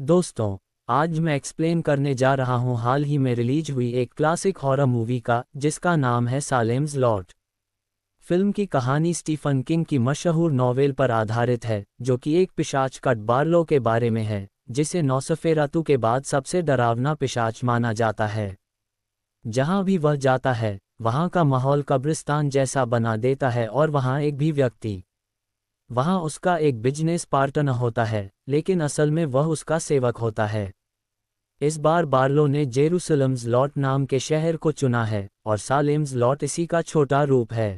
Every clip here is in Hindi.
दोस्तों आज मैं एक्सप्लेन करने जा रहा हूं हाल ही में रिलीज हुई एक क्लासिक हॉरर मूवी का जिसका नाम है सालेम्स लॉट फिल्म की कहानी स्टीफन किंग की मशहूर नॉवेल पर आधारित है जो कि एक पिशाच कट बार्लो के बारे में है जिसे नौसफेरातु के बाद सबसे डरावना पिशाच माना जाता है जहां भी वह जाता है वहां का माहौल कब्रिस्तान जैसा बना देता है और वहां एक भी व्यक्ति वहाँ उसका एक बिजनेस पार्टनर होता है लेकिन असल में वह उसका सेवक होता है इस बार बार्लो ने जेरूसलम्स लॉट नाम के शहर को चुना है और सालिम्स लॉट इसी का छोटा रूप है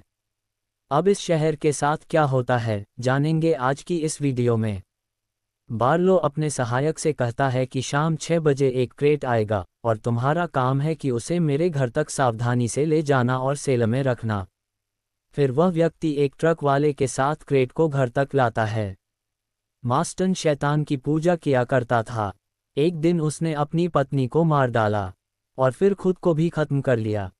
अब इस शहर के साथ क्या होता है जानेंगे आज की इस वीडियो में बार्लो अपने सहायक से कहता है कि शाम छह बजे एक क्रेट आएगा और तुम्हारा काम है कि उसे मेरे घर तक सावधानी से ले जाना और सेल में रखना फिर वह व्यक्ति एक ट्रक वाले के साथ क्रेट को घर तक लाता है मास्टन शैतान की पूजा किया करता था एक दिन उसने अपनी पत्नी को मार डाला और फिर खुद को भी खत्म कर लिया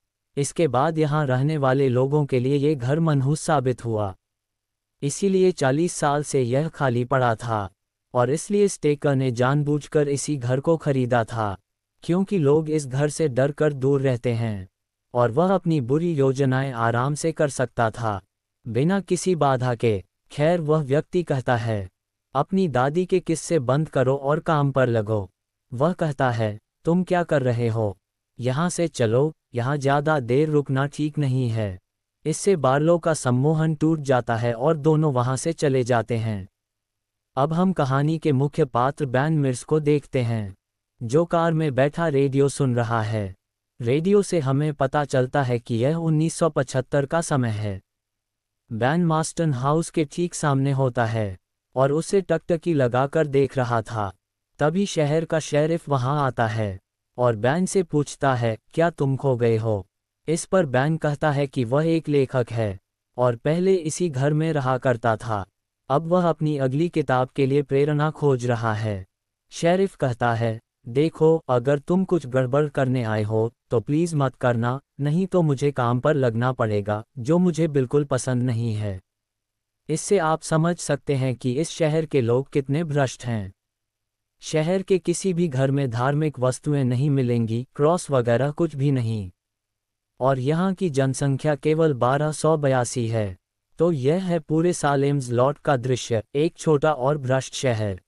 इसके बाद यहाँ रहने वाले लोगों के लिए ये घर मनहूस साबित हुआ इसीलिए चालीस साल से यह खाली पड़ा था और इसलिए स्टेकर ने जानबूझकर इसी घर को खरीदा था क्योंकि लोग इस घर से डर कर दूर रहते हैं और वह अपनी बुरी योजनाएं आराम से कर सकता था बिना किसी बाधा के खैर वह व्यक्ति कहता है अपनी दादी के किस्से बंद करो और काम पर लगो वह कहता है तुम क्या कर रहे हो यहाँ से चलो यहाँ ज़्यादा देर रुकना ठीक नहीं है इससे बार्लो का सम्मोहन टूट जाता है और दोनों वहां से चले जाते हैं अब हम कहानी के मुख्य पात्र बैन मिर्स को देखते हैं जो कार में बैठा रेडियो सुन रहा है रेडियो से हमें पता चलता है कि यह 1975 का समय है बैन मास्टन हाउस के ठीक सामने होता है और उसे टकटकी लगाकर देख रहा था तभी शहर का शेरिफ वहां आता है और बैन से पूछता है क्या तुम खो गए हो इस पर बैन कहता है कि वह एक लेखक है और पहले इसी घर में रहा करता था अब वह अपनी अगली किताब के लिए प्रेरणा खोज रहा है शेरिफ कहता है देखो अगर तुम कुछ गड़बड़ करने आए हो तो प्लीज़ मत करना नहीं तो मुझे काम पर लगना पड़ेगा जो मुझे बिल्कुल पसंद नहीं है इससे आप समझ सकते हैं कि इस शहर के लोग कितने भ्रष्ट हैं शहर के किसी भी घर में धार्मिक वस्तुएं नहीं मिलेंगी क्रॉस वगैरह कुछ भी नहीं और यहाँ की जनसंख्या केवल बारह है तो यह है पूरे सालेम्स लॉट का दृश्य एक छोटा और भ्रष्ट शहर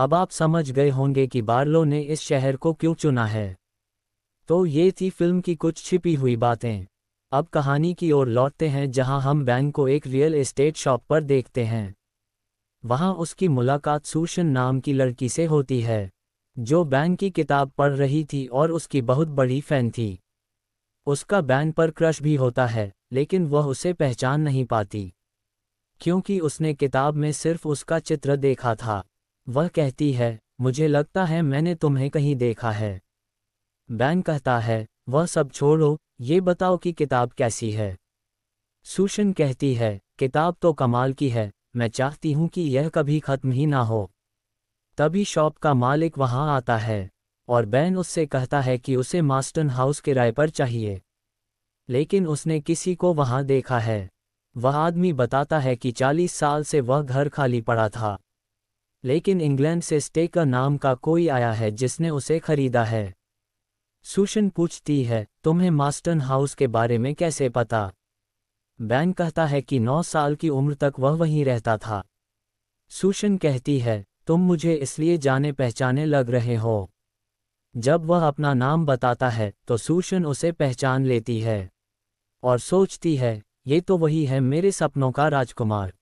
अब आप समझ गए होंगे कि बार्लो ने इस शहर को क्यों चुना है तो ये थी फिल्म की कुछ छिपी हुई बातें अब कहानी की ओर लौटते हैं जहां हम बैंक को एक रियल एस्टेट शॉप पर देखते हैं वहां उसकी मुलाकात सूशन नाम की लड़की से होती है जो बैंक की किताब पढ़ रही थी और उसकी बहुत बड़ी फैन थी उसका बैन पर क्रश भी होता है लेकिन वह उसे पहचान नहीं पाती क्योंकि उसने किताब में सिर्फ उसका चित्र देखा था वह कहती है मुझे लगता है मैंने तुम्हें कहीं देखा है बैन कहता है वह सब छोड़ो ये बताओ कि किताब कैसी है सुशन कहती है किताब तो कमाल की है मैं चाहती हूँ कि यह कभी खत्म ही ना हो तभी शॉप का मालिक वहाँ आता है और बैन उससे कहता है कि उसे मास्टन हाउस किराए पर चाहिए लेकिन उसने किसी को वहाँ देखा है वह आदमी बताता है कि चालीस साल से वह घर खाली पड़ा था लेकिन इंग्लैंड से स्टेकर नाम का कोई आया है जिसने उसे खरीदा है सुशन पूछती है तुम्हें मास्टर्न हाउस के बारे में कैसे पता बैन कहता है कि नौ साल की उम्र तक वह वहीं रहता था सुशन कहती है तुम मुझे इसलिए जाने पहचाने लग रहे हो जब वह अपना नाम बताता है तो सुशन उसे पहचान लेती है और सोचती है ये तो वही है मेरे सपनों का राजकुमार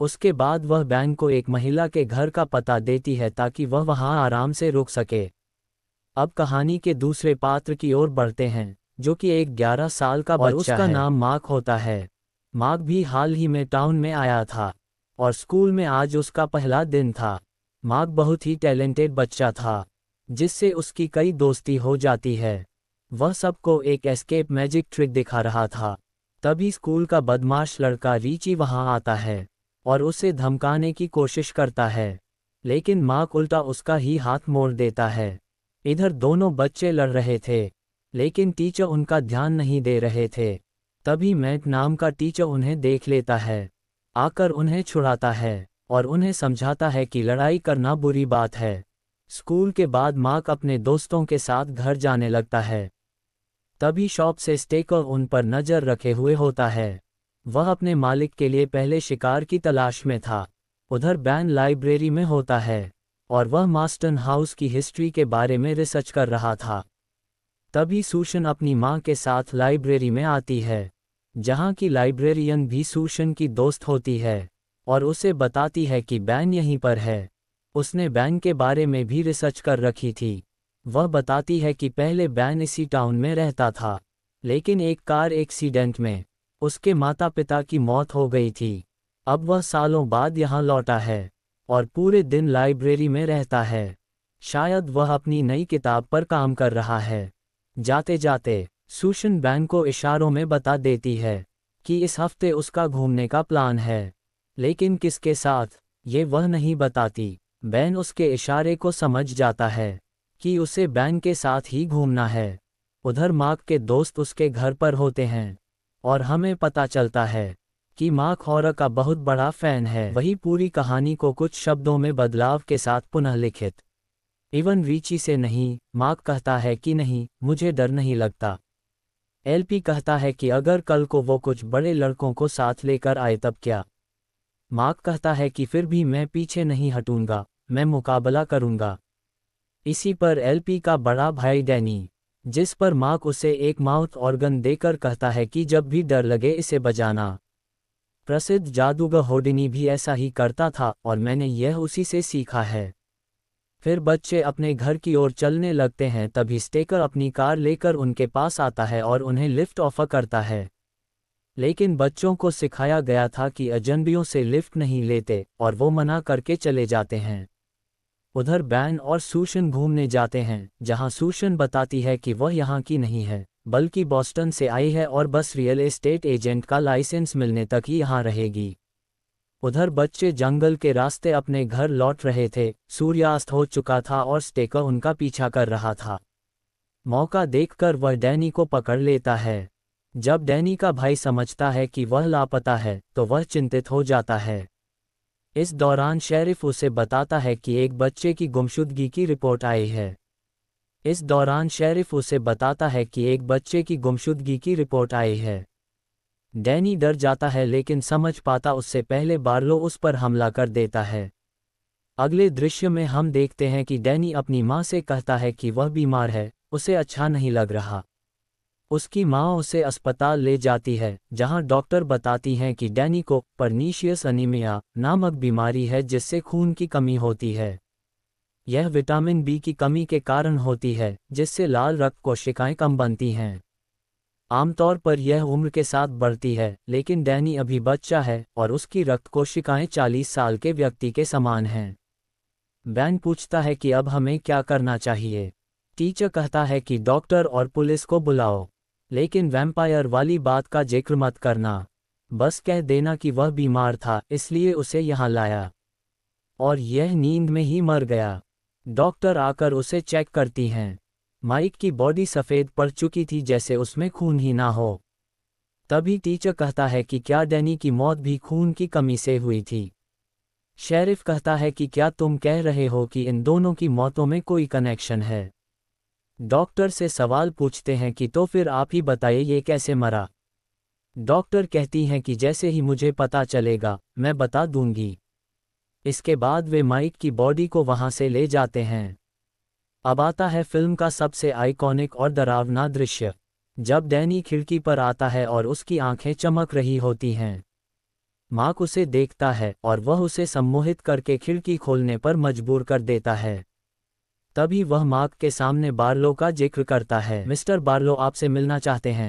उसके बाद वह बैंक को एक महिला के घर का पता देती है ताकि वह वहां आराम से रुक सके अब कहानी के दूसरे पात्र की ओर बढ़ते हैं जो कि एक 11 साल का बच्चा उसका है। नाम मार्क होता है मार्क भी हाल ही में टाउन में आया था और स्कूल में आज उसका पहला दिन था मार्क बहुत ही टैलेंटेड बच्चा था जिससे उसकी कई दोस्ती हो जाती है वह सबको एक एस्केप मैजिक ट्रिक दिखा रहा था तभी स्कूल का बदमाश लड़का रीची वहां आता है और उसे धमकाने की कोशिश करता है लेकिन मार्क उल्टा उसका ही हाथ मोड़ देता है इधर दोनों बच्चे लड़ रहे थे लेकिन टीचर उनका ध्यान नहीं दे रहे थे तभी मैट नाम का टीचर उन्हें देख लेता है आकर उन्हें छुड़ाता है और उन्हें समझाता है कि लड़ाई करना बुरी बात है स्कूल के बाद मार्क अपने दोस्तों के साथ घर जाने लगता है तभी शॉप से स्टेकर उन पर नज़र रखे हुए होता है वह अपने मालिक के लिए पहले शिकार की तलाश में था उधर बैन लाइब्रेरी में होता है और वह मास्टन हाउस की हिस्ट्री के बारे में रिसर्च कर रहा था तभी सूशन अपनी माँ के साथ लाइब्रेरी में आती है जहाँ की लाइब्रेरियन भी सूशन की दोस्त होती है और उसे बताती है कि बैन यहीं पर है उसने बैन के बारे में भी रिसर्च कर रखी थी वह बताती है कि पहले बैन इसी टाउन में रहता था लेकिन एक कार एक्सीडेंट में उसके माता पिता की मौत हो गई थी अब वह सालों बाद यहाँ लौटा है और पूरे दिन लाइब्रेरी में रहता है शायद वह अपनी नई किताब पर काम कर रहा है जाते जाते सुशन बैन को इशारों में बता देती है कि इस हफ्ते उसका घूमने का प्लान है लेकिन किसके साथ ये वह नहीं बताती बैन उसके इशारे को समझ जाता है कि उसे बैन के साथ ही घूमना है उधर माक के दोस्त उसके घर पर होते हैं और हमें पता चलता है कि माँ खौरा का बहुत बड़ा फैन है वही पूरी कहानी को कुछ शब्दों में बदलाव के साथ पुनः लिखित इवन रीची से नहीं मार्क कहता है कि नहीं मुझे डर नहीं लगता एलपी कहता है कि अगर कल को वो कुछ बड़े लड़कों को साथ लेकर आए तब क्या मार्क कहता है कि फिर भी मैं पीछे नहीं हटूंगा मैं मुकाबला करूंगा इसी पर एलपी का बड़ा भाई डैनी जिस पर मार्क उसे एक माउथ ऑर्गन देकर कहता है कि जब भी डर लगे इसे बजाना प्रसिद्ध जादूगर होडिनी भी ऐसा ही करता था और मैंने यह उसी से सीखा है फिर बच्चे अपने घर की ओर चलने लगते हैं तभी स्टेकर अपनी कार लेकर उनके पास आता है और उन्हें लिफ्ट ऑफर करता है लेकिन बच्चों को सिखाया गया था कि अजनबियों से लिफ्ट नहीं लेते और वो मना करके चले जाते हैं उधर बैन और सूशन घूमने जाते हैं जहां सूशन बताती है कि वह यहां की नहीं है बल्कि बॉस्टन से आई है और बस रियल एस्टेट एजेंट का लाइसेंस मिलने तक ही यहाँ रहेगी उधर बच्चे जंगल के रास्ते अपने घर लौट रहे थे सूर्यास्त हो चुका था और स्टेकर उनका पीछा कर रहा था मौका देखकर वह डैनी को पकड़ लेता है जब डैनी का भाई समझता है कि वह लापता है तो वह चिंतित हो जाता है इस दौरान शेरिफ उसे बताता है कि एक बच्चे की गुमशुदगी की रिपोर्ट आई है इस दौरान शेरिफ उसे बताता है कि एक बच्चे की गुमशुदगी की रिपोर्ट आई है डैनी डर जाता है लेकिन समझ पाता उससे पहले बार्लो उस पर हमला कर देता है अगले दृश्य में हम देखते हैं कि डैनी अपनी माँ से कहता है कि वह बीमार है उसे अच्छा नहीं लग रहा उसकी माँ उसे अस्पताल ले जाती है जहां डॉक्टर बताती हैं कि डैनी को परनीशियस अनिमिया नामक बीमारी है जिससे खून की कमी होती है यह विटामिन बी की कमी के कारण होती है जिससे लाल रक्त कोशिकाएं कम बनती हैं आमतौर पर यह उम्र के साथ बढ़ती है लेकिन डैनी अभी बच्चा है और उसकी रक्त कोशिकाएं चालीस साल के व्यक्ति के समान हैं बैन पूछता है कि अब हमें क्या करना चाहिए टीचर कहता है कि डॉक्टर और पुलिस को बुलाओ लेकिन वैम्पायर वाली बात का जिक्र मत करना बस कह देना कि वह बीमार था इसलिए उसे यहाँ लाया और यह नींद में ही मर गया डॉक्टर आकर उसे चेक करती हैं माइक की बॉडी सफ़ेद पड़ चुकी थी जैसे उसमें खून ही ना हो तभी टीचर कहता है कि क्या डैनी की मौत भी खून की कमी से हुई थी शेरिफ कहता है कि क्या तुम कह रहे हो कि इन दोनों की मौतों में कोई कनेक्शन है डॉक्टर से सवाल पूछते हैं कि तो फिर आप ही बताइए ये कैसे मरा डॉक्टर कहती हैं कि जैसे ही मुझे पता चलेगा मैं बता दूंगी इसके बाद वे माइक की बॉडी को वहां से ले जाते हैं अब आता है फिल्म का सबसे आइकॉनिक और डरावना दृश्य जब डैनी खिड़की पर आता है और उसकी आंखें चमक रही होती हैं माक उसे देखता है और वह उसे सम्मोहित करके खिड़की खोलने पर मजबूर कर देता है तभी वह मार्क के सामने बार्लो का जिक्र करता है मिस्टर बार्लो आपसे मिलना चाहते हैं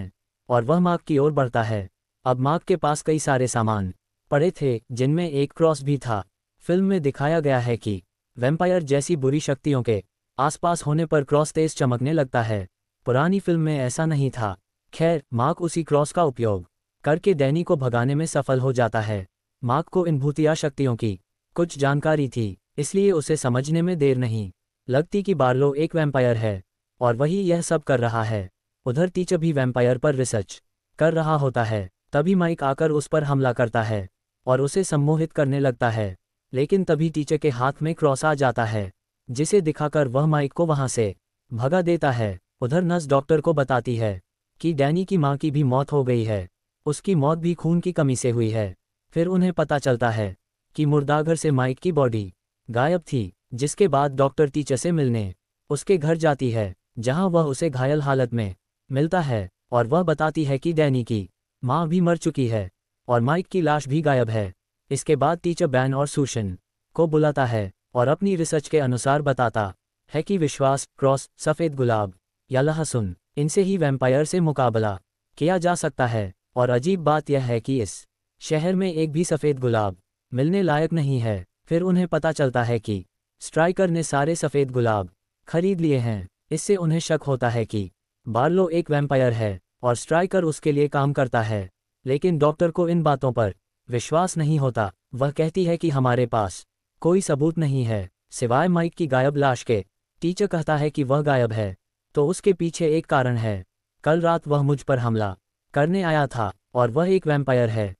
और वह मार्क की ओर बढ़ता है अब मार्क के पास कई सारे सामान पड़े थे जिनमें एक क्रॉस भी था फिल्म में दिखाया गया है कि वेम्पायर जैसी बुरी शक्तियों के आसपास होने पर क्रॉस तेज चमकने लगता है पुरानी फिल्म में ऐसा नहीं था खैर मार्क उसी क्रॉस का उपयोग करके दैनी को भगाने में सफल हो जाता है मार्क को इन भूतिया शक्तियों की कुछ जानकारी थी इसलिए उसे समझने में देर नहीं लगती कि बार्लो एक वैम्पायर है और वही यह सब कर रहा है उधर टीचर भी वैम्पायर पर रिसर्च कर रहा होता है तभी माइक आकर उस पर हमला करता है और उसे सम्मोहित करने लगता है लेकिन तभी टीचर के हाथ में क्रॉस आ जाता है जिसे दिखाकर वह माइक को वहां से भगा देता है उधर नर्स डॉक्टर को बताती है कि डैनी की मां की भी मौत हो गई है उसकी मौत भी खून की कमी से हुई है फिर उन्हें पता चलता है कि मुर्दाघर से माइक की बॉडी गायब थी जिसके बाद डॉक्टर टीचर से मिलने उसके घर जाती है जहां वह उसे घायल हालत में मिलता है और वह बताती है कि डैनी की माँ भी मर चुकी है और माइक की लाश भी गायब है इसके बाद टीचर बैन और सूशन को बुलाता है और अपनी रिसर्च के अनुसार बताता है कि विश्वास क्रॉस सफ़ेद गुलाब या लहसुन इनसे ही वैम्पायर से मुकाबला किया जा सकता है और अजीब बात यह है कि इस शहर में एक भी सफ़ेद गुलाब मिलने लायक नहीं है फिर उन्हें पता चलता है कि स्ट्राइकर ने सारे सफ़ेद गुलाब खरीद लिए हैं इससे उन्हें शक होता है कि बार्लो एक वैम्पायर है और स्ट्राइकर उसके लिए काम करता है लेकिन डॉक्टर को इन बातों पर विश्वास नहीं होता वह कहती है कि हमारे पास कोई सबूत नहीं है सिवाय माइक की गायब लाश के टीचर कहता है कि वह गायब है तो उसके पीछे एक कारण है कल रात वह मुझ पर हमला करने आया था और वह एक वैम्पायर है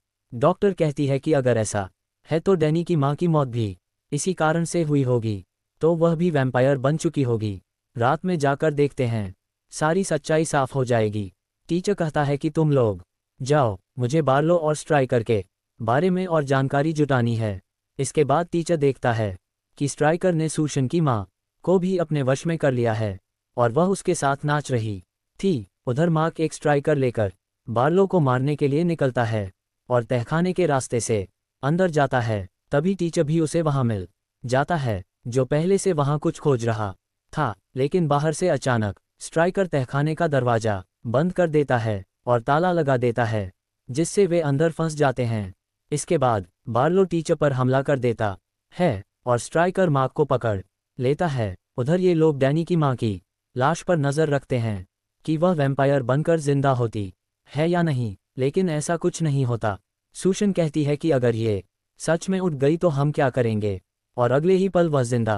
डॉक्टर कहती है कि अगर ऐसा है तो डैनी की माँ की मौत भी इसी कारण से हुई होगी तो वह भी वैम्पायर बन चुकी होगी रात में जाकर देखते हैं सारी सच्चाई साफ हो जाएगी टीचर कहता है कि तुम लोग जाओ मुझे बार्लो और स्ट्राइकर के बारे में और जानकारी जुटानी है इसके बाद टीचर देखता है कि स्ट्राइकर ने सूशन की माँ को भी अपने वश में कर लिया है और वह उसके साथ नाच रही थी उधर मार्क एक स्ट्राइकर लेकर बार्लो को मारने के लिए निकलता है और तहखाने के रास्ते से अंदर जाता है तभी टीचर भी उसे वहां मिल जाता है जो पहले से वहां कुछ खोज रहा था लेकिन बाहर से अचानक स्ट्राइकर तहखाने का दरवाजा बंद कर देता है और ताला लगा देता है जिससे वे अंदर फंस जाते हैं इसके बाद बार्लो टीचर पर हमला कर देता है और स्ट्राइकर मार्क को पकड़ लेता है उधर ये लोग डैनी की माँ की लाश पर नज़र रखते हैं कि वह वैम्पायर बनकर जिंदा होती है या नहीं लेकिन ऐसा कुछ नहीं होता सूशन कहती है कि अगर ये सच में उठ गई तो हम क्या करेंगे और अगले ही पल वह जिंदा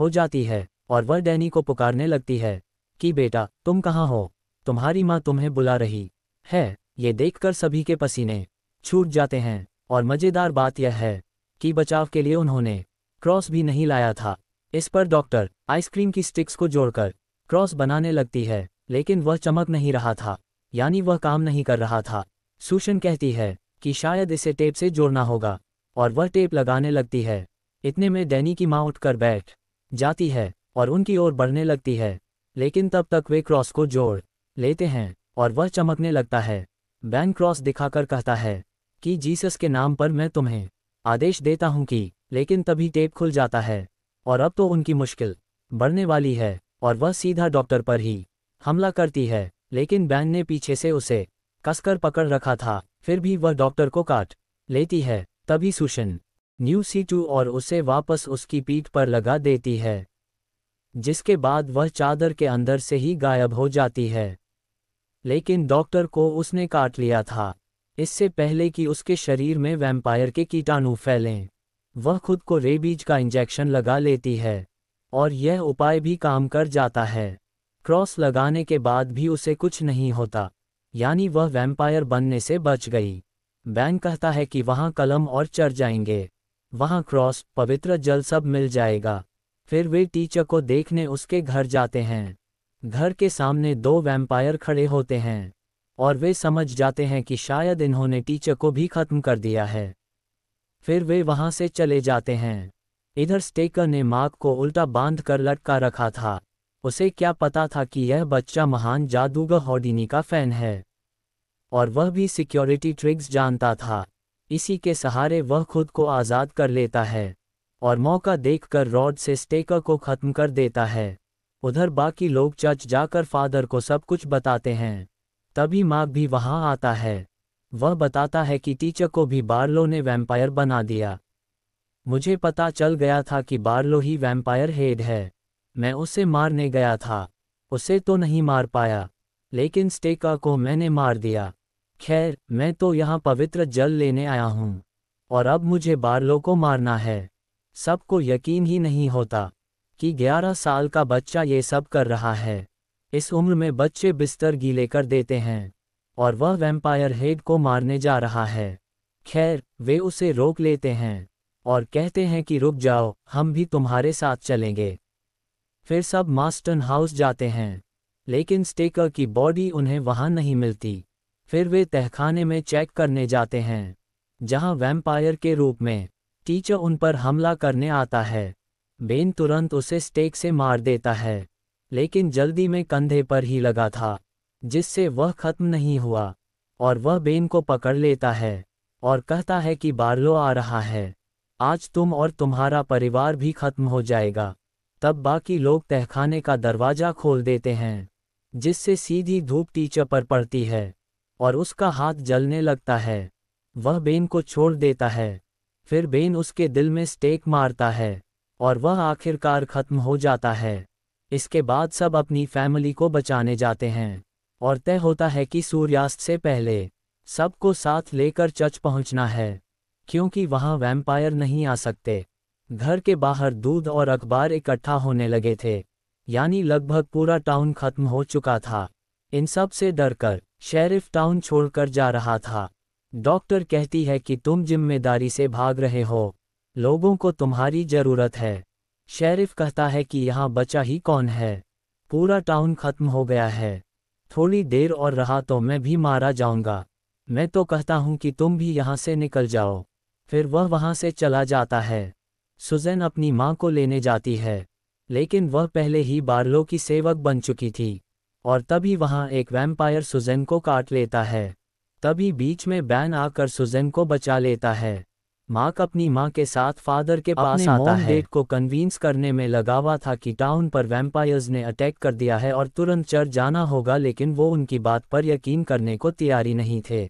हो जाती है और वह डैनी को पुकारने लगती है कि बेटा तुम कहाँ हो तुम्हारी माँ तुम्हें बुला रही है ये देखकर सभी के पसीने छूट जाते हैं और मज़ेदार बात यह है कि बचाव के लिए उन्होंने क्रॉस भी नहीं लाया था इस पर डॉक्टर आइसक्रीम की स्टिक्स को जोड़कर क्रॉस बनाने लगती है लेकिन वह चमक नहीं रहा था यानी वह काम नहीं कर रहा था सुशन कहती है कि शायद इसे टेप से जोड़ना होगा और वह टेप लगाने लगती है इतने में डैनी की माँ उठकर बैठ जाती है और उनकी ओर बढ़ने लगती है लेकिन तब तक वे क्रॉस को जोड़ लेते हैं और वह चमकने लगता है बैन क्रॉस दिखाकर कहता है कि जीसस के नाम पर मैं तुम्हें आदेश देता हूं कि लेकिन तभी टेप खुल जाता है और अब तो उनकी मुश्किल बढ़ने वाली है और वह सीधा डॉक्टर पर ही हमला करती है लेकिन बैन ने पीछे से उसे कसकर पकड़ रखा था फिर भी वह डॉक्टर को काट लेती है तभी सुशन न्यू सीटू और उसे वापस उसकी पीठ पर लगा देती है जिसके बाद वह चादर के अंदर से ही गायब हो जाती है लेकिन डॉक्टर को उसने काट लिया था इससे पहले कि उसके शरीर में वैम्पायर के कीटाणु फैलें वह खुद को रेबीज का इंजेक्शन लगा लेती है और यह उपाय भी काम कर जाता है क्रॉस लगाने के बाद भी उसे कुछ नहीं होता यानी वह वैम्पायर बनने से बच गई बैन कहता है कि वहां कलम और चढ़ जाएंगे वहां क्रॉस पवित्र जल सब मिल जाएगा फिर वे टीचर को देखने उसके घर जाते हैं घर के सामने दो वैम्पायर खड़े होते हैं और वे समझ जाते हैं कि शायद इन्होंने टीचर को भी खत्म कर दिया है फिर वे वहां से चले जाते हैं इधर स्टेकर ने मार्क को उल्टा बांध कर लटका रखा था उसे क्या पता था कि यह बच्चा महान जादूगर हॉडिनी का फैन है और वह भी सिक्योरिटी ट्रिक्स जानता था इसी के सहारे वह खुद को आज़ाद कर लेता है और मौका देखकर रॉड से स्टेकर को खत्म कर देता है उधर बाकी लोग चर्च जाकर फादर को सब कुछ बताते हैं तभी मार्क भी वहां आता है वह बताता है कि टीचर को भी बार्लो ने वैम्पायर बना दिया मुझे पता चल गया था कि बार्लो ही वैम्पायर हेड है मैं उसे मारने गया था उसे तो नहीं मार पाया लेकिन स्टेका को मैंने मार दिया खैर मैं तो यहाँ पवित्र जल लेने आया हूँ और अब मुझे बारलों को मारना है सबको यकीन ही नहीं होता कि ग्यारह साल का बच्चा ये सब कर रहा है इस उम्र में बच्चे बिस्तर गीले कर देते हैं और वह वैम्पायर हेड को मारने जा रहा है खैर वे उसे रोक लेते हैं और कहते हैं कि रुक जाओ हम भी तुम्हारे साथ चलेंगे फिर सब मास्टन हाउस जाते हैं लेकिन स्टेकर की बॉडी उन्हें वहां नहीं मिलती फिर वे तहखाने में चेक करने जाते हैं जहां वैम्पायर के रूप में टीचर उन पर हमला करने आता है बेन तुरंत उसे स्टेक से मार देता है लेकिन जल्दी में कंधे पर ही लगा था जिससे वह खत्म नहीं हुआ और वह बेन को पकड़ लेता है और कहता है कि बार्लो आ रहा है आज तुम और तुम्हारा परिवार भी खत्म हो जाएगा तब बाकी लोग तहखाने का दरवाज़ा खोल देते हैं जिससे सीधी धूप टीचर पर पड़ती है और उसका हाथ जलने लगता है वह बेन को छोड़ देता है फिर बेन उसके दिल में स्टेक मारता है और वह आखिरकार खत्म हो जाता है इसके बाद सब अपनी फैमिली को बचाने जाते हैं और तय होता है कि सूर्यास्त से पहले सबको साथ लेकर चर्च पहुंचना है क्योंकि वहां वैम्पायर नहीं आ सकते घर के बाहर दूध और अखबार इकट्ठा होने लगे थे यानी लगभग पूरा टाउन खत्म हो चुका था इन सब से डरकर शेरिफ टाउन छोड़कर जा रहा था डॉक्टर कहती है कि तुम जिम्मेदारी से भाग रहे हो लोगों को तुम्हारी जरूरत है शेरिफ कहता है कि यहाँ बचा ही कौन है पूरा टाउन खत्म हो गया है थोड़ी देर और रहा तो मैं भी मारा जाऊंगा मैं तो कहता हूँ कि तुम भी यहाँ से निकल जाओ फिर वह वहाँ से चला जाता है सुजैन अपनी माँ को लेने जाती है लेकिन वह पहले ही बारलो की सेवक बन चुकी थी और तभी वहां एक वैम्पायर सुजैन को काट लेता है तभी बीच में बैन आकर सुजैन को बचा लेता है मार्क अपनी माँ के साथ फादर के पास आता है डेट को कन्विंस करने में लगा हुआ था कि टाउन पर वैम्पायर्स ने अटैक कर दिया है और तुरंत चर्च जाना होगा लेकिन वो उनकी बात पर यकीन करने को तैयारी नहीं थे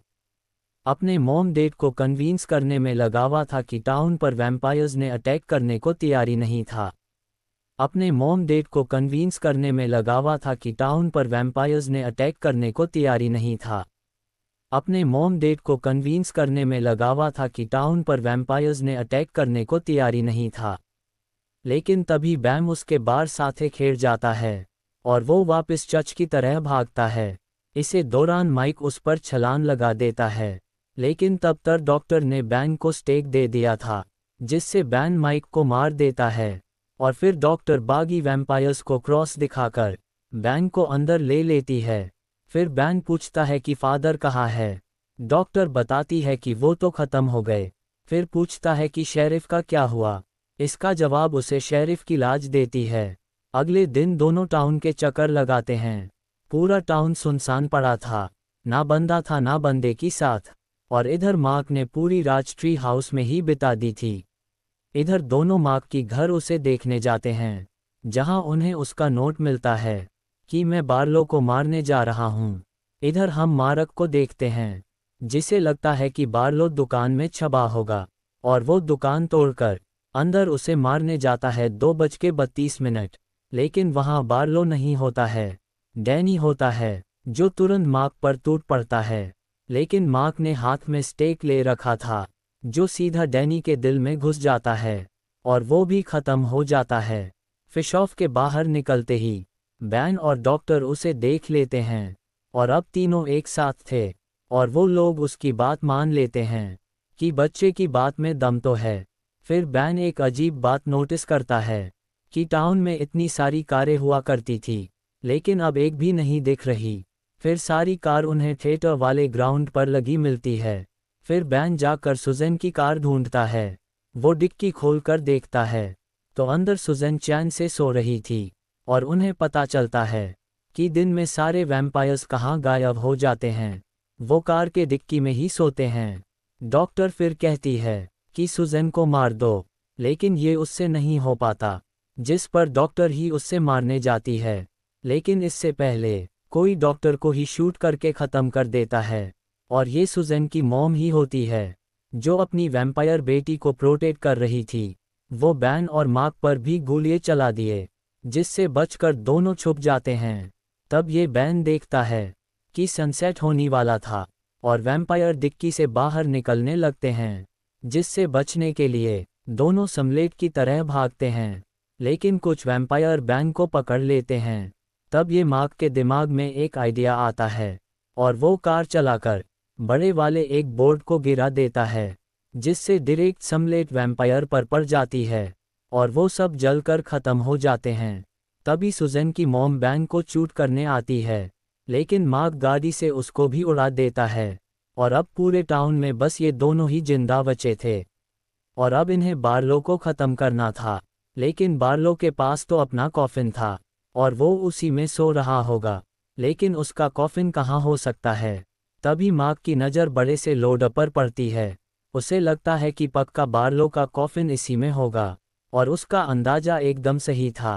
अपने मोम डेट को कन्विंस करने में लगा हुआ था कि टाउन पर वैम्पायर्स ने अटैक करने को तैयारी नहीं था अपने मोम डेट को कन्वींस करने में लगा हुआ था कि टाउन पर वैम्पायर्स ने अटैक करने को तैयारी नहीं था अपने मोम डेट को कन्वींस करने में लगा हुआ था कि टाउन पर वैम्पायर्स ने अटैक करने को तैयारी नहीं था लेकिन तभी बैम उसके बार साथे खेड़ जाता है और वो वापस चच की तरह भागता है इसे दौरान माइक उस पर छलान लगा देता है लेकिन तब तक डॉक्टर ने बैन को स्टेक दे दिया था जिससे बैन माइक को मार देता है और फिर डॉक्टर बागी वैम्पायर्स को क्रॉस दिखाकर बैंक को अंदर ले लेती है फिर बैंक पूछता है कि फादर कहाँ है डॉक्टर बताती है कि वो तो खत्म हो गए फिर पूछता है कि शेरिफ का क्या हुआ इसका जवाब उसे शेरिफ की लाज देती है अगले दिन दोनों टाउन के चक्कर लगाते हैं पूरा टाउन सुनसान पड़ा था ना बंदा था ना बंदे की साथ और इधर मार्क ने पूरी राज ट्री हाउस में ही बिता दी थी इधर दोनों माप की घर उसे देखने जाते हैं जहां उन्हें उसका नोट मिलता है कि मैं बार्लो को मारने जा रहा हूं। इधर हम मारक को देखते हैं जिसे लगता है कि बारलो दुकान में छबा होगा और वो दुकान तोड़कर अंदर उसे मारने जाता है दो बज के बत्तीस मिनट लेकिन वहां बारलो नहीं होता है डैनी होता है जो तुरंत माक पर टूट पड़ता है लेकिन माक ने हाथ में स्टेक ले रखा था जो सीधा डैनी के दिल में घुस जाता है और वो भी खत्म हो जाता है फिशॉफ के बाहर निकलते ही बैन और डॉक्टर उसे देख लेते हैं और अब तीनों एक साथ थे और वो लोग उसकी बात मान लेते हैं कि बच्चे की बात में दम तो है फिर बैन एक अजीब बात नोटिस करता है कि टाउन में इतनी सारी कारें हुआ करती थी लेकिन अब एक भी नहीं दिख रही फिर सारी कार उन्हें थिएटर वाले ग्राउंड पर लगी मिलती है फिर बैन जाकर सुजैन की कार ढूंढता है वो डिक्की खोलकर देखता है तो अंदर सुजैन चैन से सो रही थी और उन्हें पता चलता है कि दिन में सारे वैम्पायर्स कहाँ गायब हो जाते हैं वो कार के डिक्की में ही सोते हैं डॉक्टर फिर कहती है कि सुजैन को मार दो लेकिन ये उससे नहीं हो पाता जिस पर डॉक्टर ही उससे मारने जाती है लेकिन इससे पहले कोई डॉक्टर को ही शूट करके ख़त्म कर देता है और ये सुजैन की मोम ही होती है जो अपनी वैम्पायर बेटी को प्रोटेक्ट कर रही थी वो बैन और मार्क पर भी गोलिये चला दिए जिससे बचकर दोनों छुप जाते हैं तब ये बैन देखता है कि सनसेट होने वाला था और वैम्पायर दिक्की से बाहर निकलने लगते हैं जिससे बचने के लिए दोनों समलेट की तरह भागते हैं लेकिन कुछ वैम्पायर बैन को पकड़ लेते हैं तब ये मार्क के दिमाग में एक आइडिया आता है और वो कार चलाकर बड़े वाले एक बोर्ड को गिरा देता है जिससे डायरेक्ट समलेट वैम्पायर पर पड़ जाती है और वो सब जलकर खत्म हो जाते हैं तभी सुजन की मोम बैंक को चूट करने आती है लेकिन माग गाड़ी से उसको भी उड़ा देता है और अब पूरे टाउन में बस ये दोनों ही जिंदा बचे थे और अब इन्हें बारलो को ख़त्म करना था लेकिन बारलो के पास तो अपना कॉफिन था और वो उसी में सो रहा होगा लेकिन उसका कॉफिन कहाँ हो सकता है तभी माँ की नज़र बड़े से लोडर पर पड़ती है उसे लगता है कि पक्का बार्लो का कॉफिन इसी में होगा और उसका अंदाजा एकदम सही था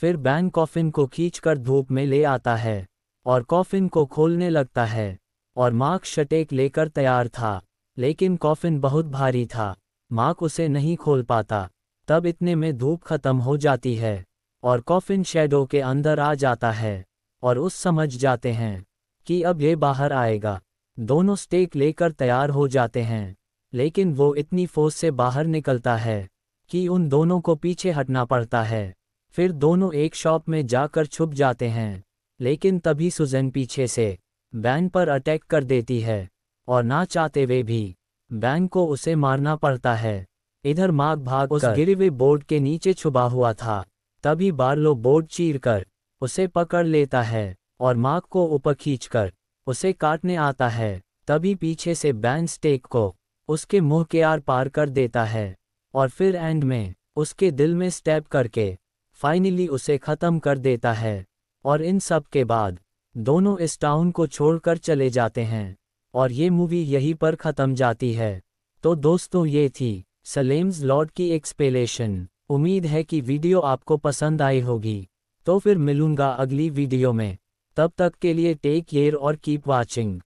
फिर बैन कॉफिन को खींचकर धूप में ले आता है और कॉफिन को खोलने लगता है और मार्क शटेक लेकर तैयार था लेकिन कॉफिन बहुत भारी था मार्क उसे नहीं खोल पाता तब इतने में धूप खत्म हो जाती है और कॉफिन शेडो के अंदर आ जाता है और उस समझ जाते हैं कि अब ये बाहर आएगा दोनों स्टेक लेकर तैयार हो जाते हैं लेकिन वो इतनी फोर्स से बाहर निकलता है कि उन दोनों को पीछे हटना पड़ता है फिर दोनों एक शॉप में जाकर छुप जाते हैं लेकिन तभी सुजैन पीछे से बैन पर अटैक कर देती है और ना चाहते हुए भी बैन को उसे मारना पड़ता है इधर माग भाग उस गिरे हुए बोर्ड के नीचे छुपा हुआ था तभी बार्लो बोर्ड चीर कर उसे पकड़ लेता है और माग को ऊपर खींचकर उसे काटने आता है तभी पीछे से बैन स्टेक को उसके मुंह के आर पार कर देता है और फिर एंड में उसके दिल में स्टेप करके फाइनली उसे ख़त्म कर देता है और इन सब के बाद दोनों इस टाउन को छोड़कर चले जाते हैं और ये मूवी यहीं पर ख़त्म जाती है तो दोस्तों ये थी सलेम्स लॉर्ड की एक्सपेलेशन उम्मीद है कि वीडियो आपको पसंद आई होगी तो फिर मिलूंगा अगली वीडियो में तब तक के लिए टेक केयर और कीप वाचिंग